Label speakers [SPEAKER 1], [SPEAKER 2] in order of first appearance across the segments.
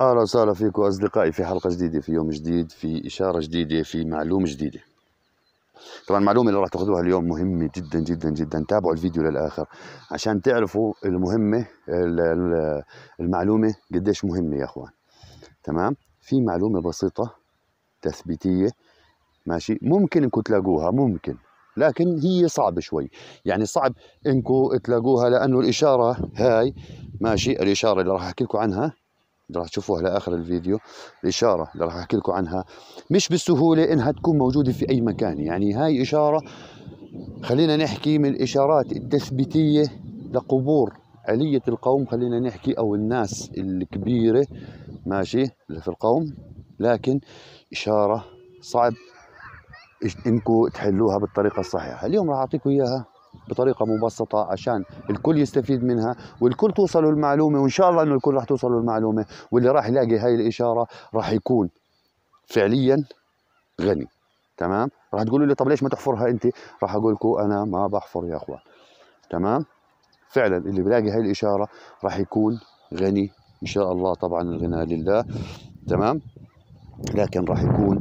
[SPEAKER 1] اهلا وسهلا فيكم اصدقائي في حلقه جديده في يوم جديد في اشاره جديده في معلومه جديده طبعا المعلومه اللي راح تاخذوها اليوم مهمه جدا جدا جدا تابعوا الفيديو للاخر عشان تعرفوا المهمه المعلومه قديش مهمه يا اخوان تمام في معلومه بسيطه تثبيتيه ماشي ممكن انكم تلاقوها ممكن لكن هي صعبة شوي يعني صعب انكم تلاقوها لانه الاشارة هاي ماشي الاشارة اللي راح احكي لكم عنها اللي راح تشوفوها لاخر الفيديو الاشاره اللي راح احكي لكم عنها مش بالسهوله انها تكون موجوده في اي مكان يعني هاي اشاره خلينا نحكي من الاشارات التثبيتيه لقبور علية القوم خلينا نحكي أو الناس الكبيرة ماشي اللي في القوم لكن إشارة صعب إنكم تحلوها بالطريقة الصحيحة اليوم راح أعطيكم إياها بطريقه مبسطه عشان الكل يستفيد منها والكل توصلوا المعلومه وان شاء الله انه الكل راح توصلوا المعلومه واللي راح يلاقي هاي الاشاره راح يكون فعليا غني تمام راح تقولوا لي طب ليش ما تحفرها انت راح اقول لكم انا ما بحفر يا اخوان تمام فعلا اللي بلاقي هاي الاشاره راح يكون غني ان شاء الله طبعا الغنى لله تمام لكن راح يكون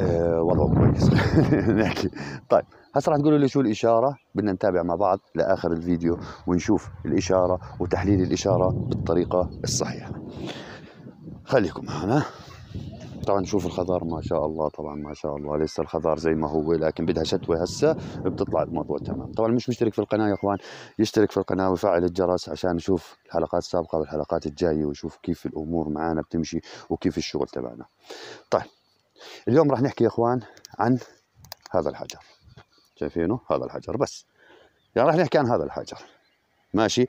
[SPEAKER 1] آه وضعه كويس نحكي طيب هسه راح تقولوا لي شو الاشاره بدنا نتابع مع بعض لاخر الفيديو ونشوف الاشاره وتحليل الاشاره بالطريقه الصحيحه خليكم معنا طبعا نشوف الخضار ما شاء الله طبعا ما شاء الله لسه الخضار زي ما هو لكن بدها شتوى هسه بتطلع الموضوع تمام طبعا مش مشترك في القناه يا اخوان يشترك في القناه ويفعل الجرس عشان يشوف الحلقات السابقه والحلقات الجايه ويشوف كيف الامور معانا بتمشي وكيف الشغل تبعنا طيب اليوم راح نحكي يا اخوان عن هذا الحجر شايفينه هذا الحجر بس يعني راح نحكي عن هذا الحجر ماشي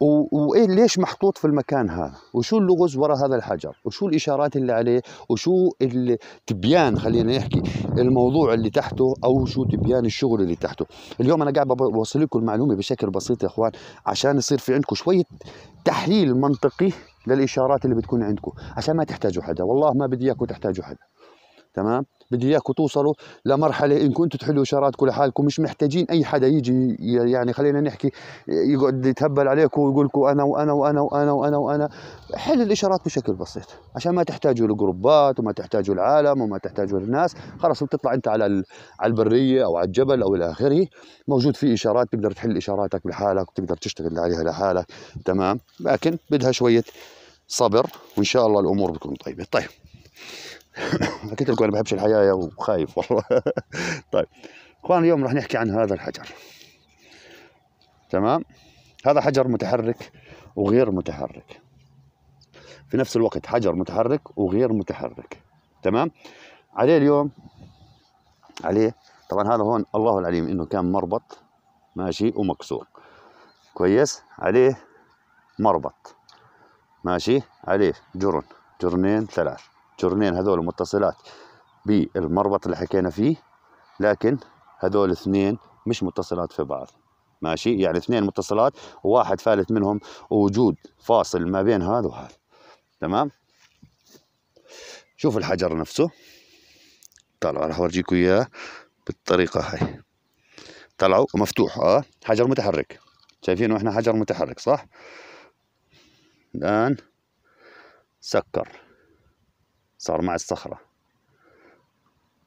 [SPEAKER 1] و... وايه ليش محطوط في المكان هذا وشو اللغز وراء هذا الحجر وشو الاشارات اللي عليه وشو التبيان خلينا نحكي الموضوع اللي تحته او شو تبيان الشغل اللي تحته اليوم انا قاعد بوصل لكم المعلومه بشكل بسيط يا اخوان عشان يصير في عندكم شويه تحليل منطقي للاشارات اللي بتكون عندكم عشان ما تحتاجوا حدا والله ما بدي اياكم تحتاجوا حدا تمام بدي اياكم توصلوا لمرحله انكم كنتوا تحلوا اشاراتكم لحالكم مش محتاجين اي حدا يجي يعني خلينا نحكي يقعد يتهبل عليكم ويقول لكم انا وانا وانا وانا وانا وانا حل الاشارات بشكل بسيط عشان ما تحتاجوا لجروبات وما تحتاجوا العالم وما تحتاجوا للناس خلاص بتطلع انت على على البريه او على الجبل او الى اخره موجود في اشارات تقدر تحل اشاراتك لحالك وتقدر تشتغل عليها لحالك تمام لكن بدها شويه صبر وان شاء الله الامور بتكون طيبه طيب حكيت لكم انا ما بحبش الحياه وخايف والله طيب اخوان اليوم راح نحكي عن هذا الحجر تمام هذا حجر متحرك وغير متحرك في نفس الوقت حجر متحرك وغير متحرك تمام عليه اليوم عليه طبعا هذا هون الله العليم انه كان مربط ماشي ومكسور كويس عليه مربط ماشي عليه جرن جرنين ثلاث الالكترونين هذول متصلات بالمربط اللي حكينا فيه لكن هذول اثنين مش متصلات في بعض ماشي يعني اثنين متصلات وواحد فالت منهم ووجود فاصل ما بين هذا وهذا تمام شوف الحجر نفسه طلع راح اورجيكم اياه بالطريقه هاي طلعوا مفتوح اه حجر متحرك شايفينه احنا حجر متحرك صح الان سكر صار مع الصخرة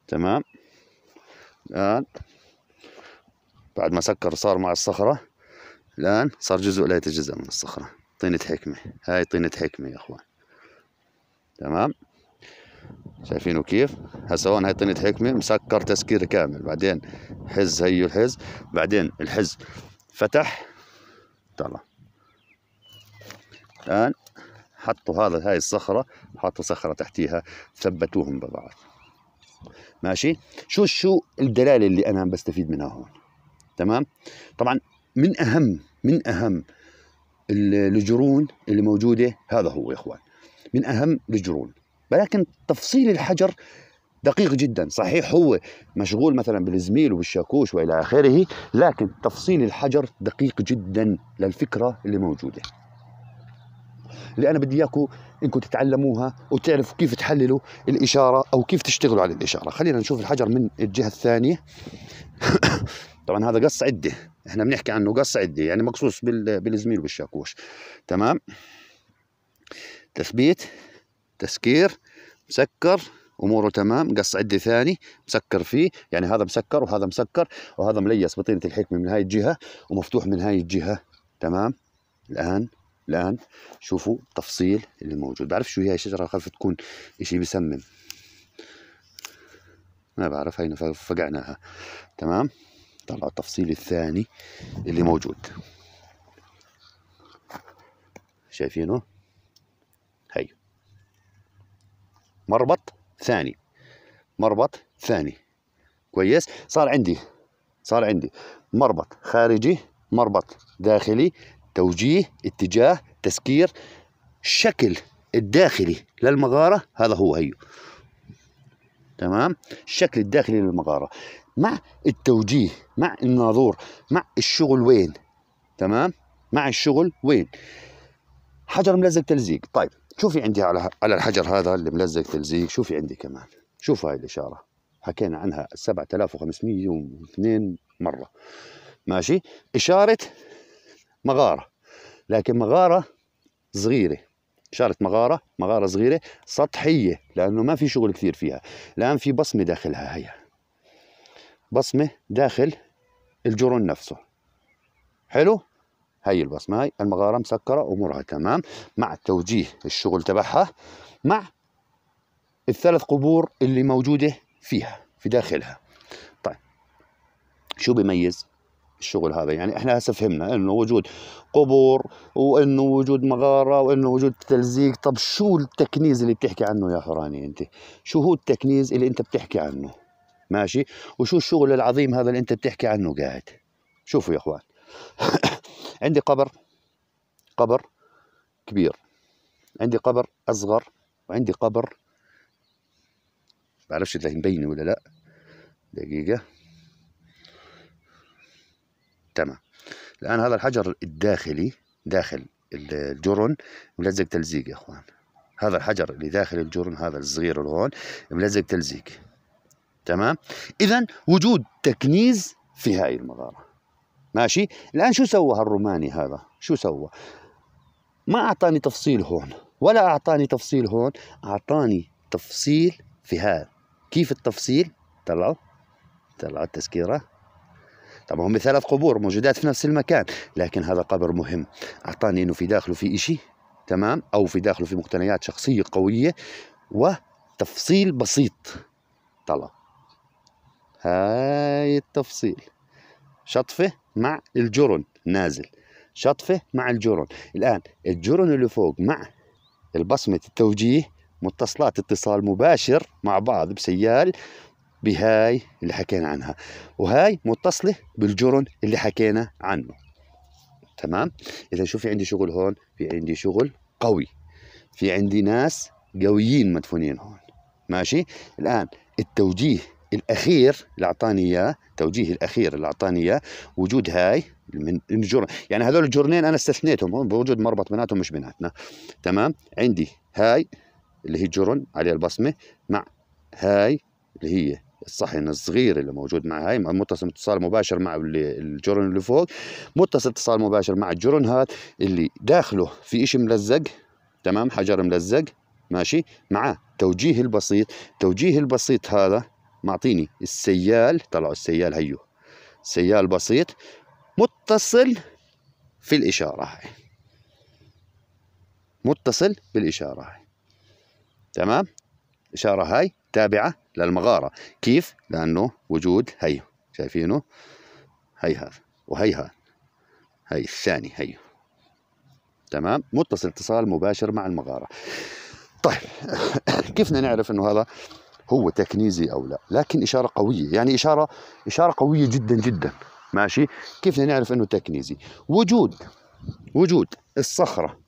[SPEAKER 1] تمام الآن بعد ما سكر صار مع الصخرة الآن صار جزء لا يتجزأ من الصخرة طينة حكمة هاي طينة حكمة يا أخوان تمام شايفينه كيف هسه هون هاي طينة حكمة مسكر تسكير كامل بعدين حز هيو الحز بعدين الحز فتح طلع الآن حطوا هذا هاي الصخره حطوا صخره تحتيها ثبتوهم ببعض ماشي شو شو الدلاله اللي انا عم بستفيد منها هون تمام طبعا من اهم من اهم الجرون اللي موجوده هذا هو يا اخوان من اهم الجرون ولكن تفصيل الحجر دقيق جدا صحيح هو مشغول مثلا بالزميل وبالشاكوش والى اخره لكن تفصيل الحجر دقيق جدا للفكره اللي موجوده اللي انا بدي اياكم انكم تتعلموها وتعرفوا كيف تحللوا الاشاره او كيف تشتغلوا على الاشاره خلينا نشوف الحجر من الجهه الثانيه طبعا هذا قص عده احنا بنحكي عنه قص عده يعني مقصوص بالزميل وبالشاكوش تمام تثبيت تسكير مسكر اموره تمام قص عده ثاني مسكر فيه يعني هذا مسكر وهذا مسكر وهذا مليس بطينه الحكمه من هاي الجهه ومفتوح من هاي الجهه تمام الان الان شوفوا التفصيل اللي موجود بعرف شو هي الشجره خاف تكون اشي بسمم ما بعرف هينا فقعناها تمام طلع التفصيل الثاني اللي موجود شايفينه هي مربط ثاني مربط ثاني كويس صار عندي صار عندي مربط خارجي مربط داخلي توجيه اتجاه تسكير الشكل الداخلي للمغارة هذا هو هيو تمام الشكل الداخلي للمغارة مع التوجيه مع الناظور مع الشغل وين تمام مع الشغل وين حجر ملزق تلزيق طيب شوفي عندي على على الحجر هذا اللي ملزق تلزيق شوفي عندي كمان شوف هاي الإشارة حكينا عنها 7502 مرة ماشي إشارة مغاره لكن مغاره صغيره شارة مغارة مغارة صغيرة سطحية لأنه ما في شغل كثير فيها الآن في بصمة داخلها هي بصمة داخل الجرون نفسه حلو هاي البصمة هاي المغارة مسكرة أمورها تمام مع توجيه الشغل تبعها مع الثلاث قبور اللي موجودة فيها في داخلها طيب شو بيميز الشغل هذا يعني احنا هسه فهمنا انه وجود قبور وانه وجود مغاره وانه وجود تلزيق طب شو التكنيز اللي بتحكي عنه يا حوراني انت شو هو التكنيز اللي انت بتحكي عنه ماشي وشو الشغل العظيم هذا اللي انت بتحكي عنه قاعد شوفوا يا اخوان عندي قبر قبر كبير عندي قبر اصغر وعندي قبر بعرفش اذا مبينه ولا لا دقيقه تمام الآن هذا الحجر الداخلي داخل الجرن ملزق تلزيق يا اخوان هذا الحجر اللي داخل الجرن هذا الصغير اللي هون ملزق تلزيق تمام اذا وجود تكنيز في هاي المغاره ماشي الان شو سوى هالروماني هذا شو سوى ما اعطاني تفصيل هون ولا اعطاني تفصيل هون اعطاني تفصيل في هذا كيف التفصيل طلعوا طلعوا التذكيره طبعا هم ثلاث قبور موجودات في نفس المكان لكن هذا قبر مهم أعطاني أنه في داخله في إشي تمام أو في داخله في مقتنيات شخصية قوية وتفصيل بسيط طلع هاي التفصيل شطفة مع الجرن نازل شطفة مع الجرن الآن الجرن اللي فوق مع البصمة التوجيه متصلات اتصال مباشر مع بعض بسيال بهاي اللي حكينا عنها وهاي متصلة بالجرن اللي حكينا عنه تمام إذا شو في عندي شغل هون في عندي شغل قوي في عندي ناس قويين مدفونين هون ماشي الآن التوجيه الأخير اللي أعطاني إياه التوجيه الأخير اللي أعطاني إياه وجود هاي من الجرن يعني هذول الجرنين أنا استثنيتهم بوجود مربط بيناتهم مش بيناتنا تمام عندي هاي اللي هي جرن عليها البصمة مع هاي اللي هي الصحن الصغير اللي موجود مع هاي متصل اتصال مباشر مع الجرن اللي فوق متصل اتصال مباشر مع الجرن هذا اللي داخله في شيء ملزق تمام حجر ملزق ماشي مع توجيه البسيط توجيه البسيط هذا معطيني السيال طلعوا السيال هيو سيال بسيط متصل في الإشارة هاي متصل بالإشارة هاي تمام الإشارة هاي تابعة للمغارة كيف؟ لأنه وجود هي شايفينه هي هذا وهي هذا هي الثاني هي تمام متصل اتصال مباشر مع المغارة طيب كيف نعرف أنه هذا هو تكنيزي أو لا لكن إشارة قوية يعني إشارة إشارة قوية جدا جدا ماشي كيف نعرف أنه تكنيزي وجود وجود الصخرة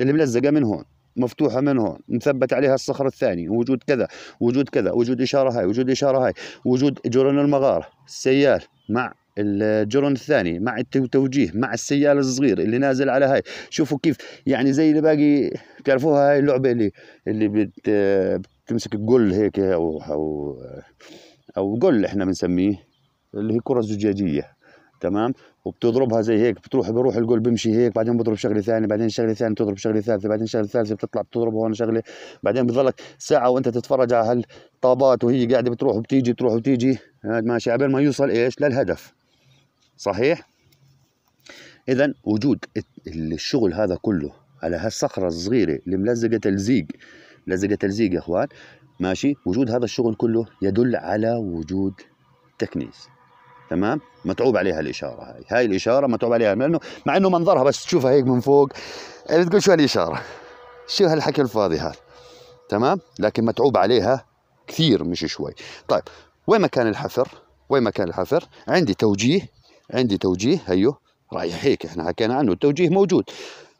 [SPEAKER 1] اللي ملزقة من هون مفتوحه من هون مثبت عليها الصخر الثاني وجود كذا وجود كذا وجود اشاره هاي وجود اشاره هاي وجود جرن المغاره السيال مع الجرن الثاني مع التوجيه مع السيال الصغير اللي نازل على هاي شوفوا كيف يعني زي اللي باقي تعرفوها هاي اللعبه اللي اللي بت بتمسك الجل هيك او او او جل احنا بنسميه اللي هي كره زجاجيه تمام وبتضربها زي هيك بتروح بروح الجول بمشي هيك بعدين بضرب شغله ثانيه بعدين شغله ثانيه بتضرب شغله ثالثه بعدين شغله ثالثه بتطلع بتضرب هون شغله بعدين بضلك ساعه وانت تتفرج على هالطابات وهي قاعده بتروح وبتيجي بتروح وبتيجي ماشي عبين ما يوصل ايش للهدف صحيح اذا وجود الشغل هذا كله على هالصخره الصغيره اللي ملزقه تلزيق لزقه تلزيق يا اخوان ماشي وجود هذا الشغل كله يدل على وجود تكنيس تمام متعوب عليها الاشاره هاي هاي الاشاره متعوب عليها لانه مع انه منظرها بس تشوفها هيك من فوق بتقول يعني شو هالاشاره شو هالحكي الفاضي هذا تمام لكن متعوب عليها كثير مش شوي طيب وين مكان الحفر وين مكان الحفر عندي توجيه عندي توجيه هيو رايح هيك احنا حكينا عنه التوجيه موجود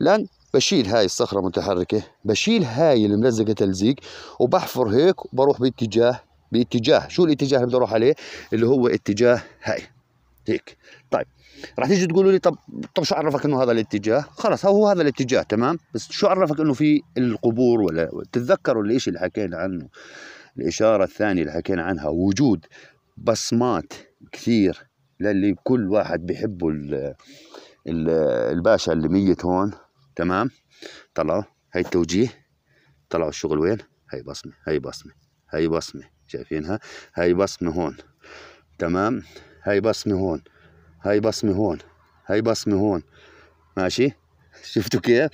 [SPEAKER 1] الان بشيل هاي الصخره متحركه بشيل هاي الملزقه تلزيق وبحفر هيك وبروح باتجاه باتجاه شو الاتجاه اللي بدي اروح عليه اللي هو اتجاه هاي هيك طيب رح تيجي تقولوا لي طب طب شو عرفك انه هذا الاتجاه خلص هو هذا الاتجاه تمام بس شو عرفك انه في القبور ولا تتذكروا الشيء اللي حكينا عنه الاشاره الثانيه اللي حكينا عنها وجود بصمات كثير للي كل واحد بحبه الباشا اللي ميت هون تمام طلعوا هاي التوجيه طلعوا الشغل وين هاي بصمه هاي بصمه هاي بصمه شايفينها هاي بصمة هون تمام هاي بصمة هون هاي بصمة هون هاي بصمة هون ماشي شفتوا كيف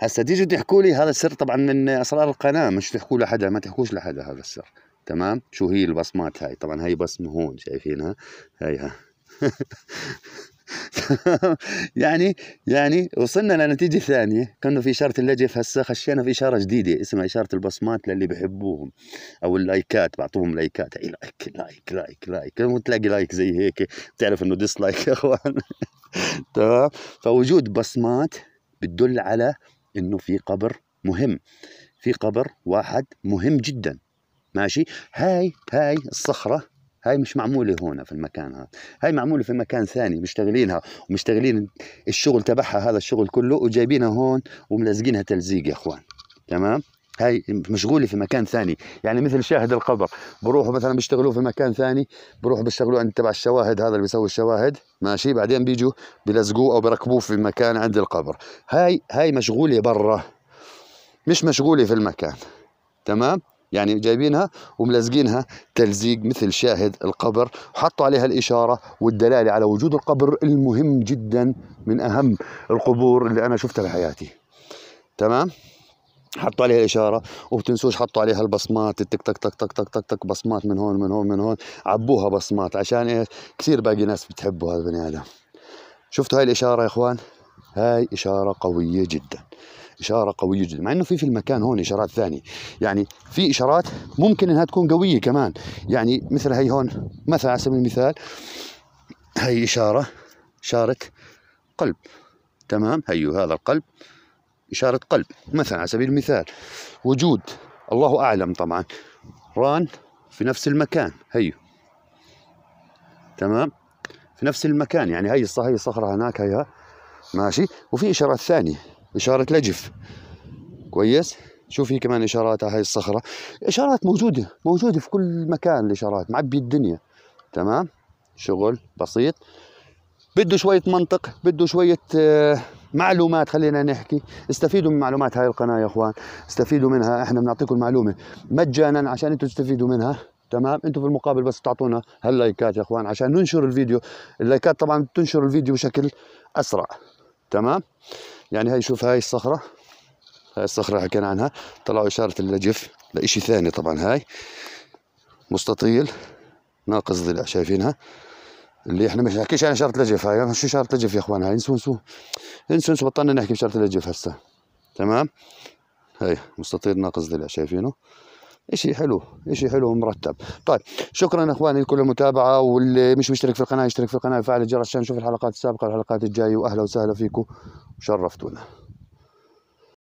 [SPEAKER 1] هسا تيجوا تحكوا لي هذا السر طبعا من اسرار القناه مش تحكوا لحدا ما تحكوش لحدا هذا السر تمام شو هي البصمات هاي طبعا هاي بصمه هون شايفينها هيها يعني يعني وصلنا لنتيجه ثانيه كانه في اشاره اللجف هسه خشينا في اشاره جديده اسمها اشاره البصمات للي بحبوهم او اللايكات بعطوهم لايكات اي لايك لايك لايك لايك تلاقي لايك زي هيك بتعرف انه ديسلايك يا اخوان تمام فوجود بصمات بتدل على انه في قبر مهم في قبر واحد مهم جدا ماشي هاي هاي الصخره هاي مش معمولة هون في المكان هذا هاي معمولة في مكان ثاني مشتغلينها ومشتغلين الشغل تبعها هذا الشغل كله وجايبينها هون وملزقينها تلزيق يا اخوان تمام هاي مشغوله في مكان ثاني يعني مثل شاهد القبر بروحوا مثلا بيشتغلوه في مكان ثاني بروحوا بيشتغلوه عند تبع الشواهد هذا اللي بيسوي الشواهد ماشي بعدين بيجوا بيلزقوه او بيركبوه في مكان عند القبر هاي هاي مشغوله برا مش مشغوله في المكان تمام يعني جايبينها وملزقينها تلزيق مثل شاهد القبر وحطوا عليها الإشارة والدلالة على وجود القبر المهم جدا من أهم القبور اللي أنا شفتها بحياتي تمام حطوا عليها الاشاره وبتنسوش حطوا عليها البصمات التك تك تك تك تك تك تك بصمات من هون من هون من هون عبوها بصمات عشان ايش كثير باقي ناس بتحبوا هذا البني ادم شفتوا هاي الاشاره يا اخوان هاي اشاره قويه جدا اشاره قويه جدا مع انه في في المكان هون اشارات ثانيه يعني في اشارات ممكن انها تكون قويه كمان يعني مثل هي هون مثلا على سبيل المثال هي اشاره اشاره قلب تمام هيو هذا القلب اشاره قلب مثلا على سبيل المثال وجود الله اعلم طبعا ران في نفس المكان هيو تمام في نفس المكان يعني هي الصخره هناك هيها ماشي وفي اشارات ثانيه اشاره لجف كويس شوف هي كمان اشارات على هاي الصخره اشارات موجوده موجوده في كل مكان الاشارات معبي الدنيا تمام شغل بسيط بده شويه منطق بده شويه آه، معلومات خلينا نحكي استفيدوا من معلومات هاي القناه يا اخوان استفيدوا منها احنا بنعطيكم المعلومه مجانا عشان انتم تستفيدوا منها تمام انتم في المقابل بس تعطونا هاللايكات يا اخوان عشان ننشر الفيديو اللايكات طبعا بتنشر الفيديو بشكل اسرع تمام يعني هاي شوف هاي الصخرة هاي الصخرة حكينا عنها طلعوا إشارة اللجف لإشي ثاني طبعا هاي مستطيل ناقص ضلع شايفينها اللي احنا مش نحكيش عن إشارة الجف هاي شو إشارة الجف يا إخوان هاي انسوا انسوا انسوا انسوا بطلنا نحكي بإشارة الجف هسه تمام هاي مستطيل ناقص ضلع شايفينه اشي حلو اشي حلو ومرتب طيب شكرا اخواني لكل المتابعه واللي مش مشترك في القناه يشترك في القناه وفعل الجرس عشان نشوف الحلقات السابقه والحلقات الجايه واهلا وسهلا فيكم وشرفتونا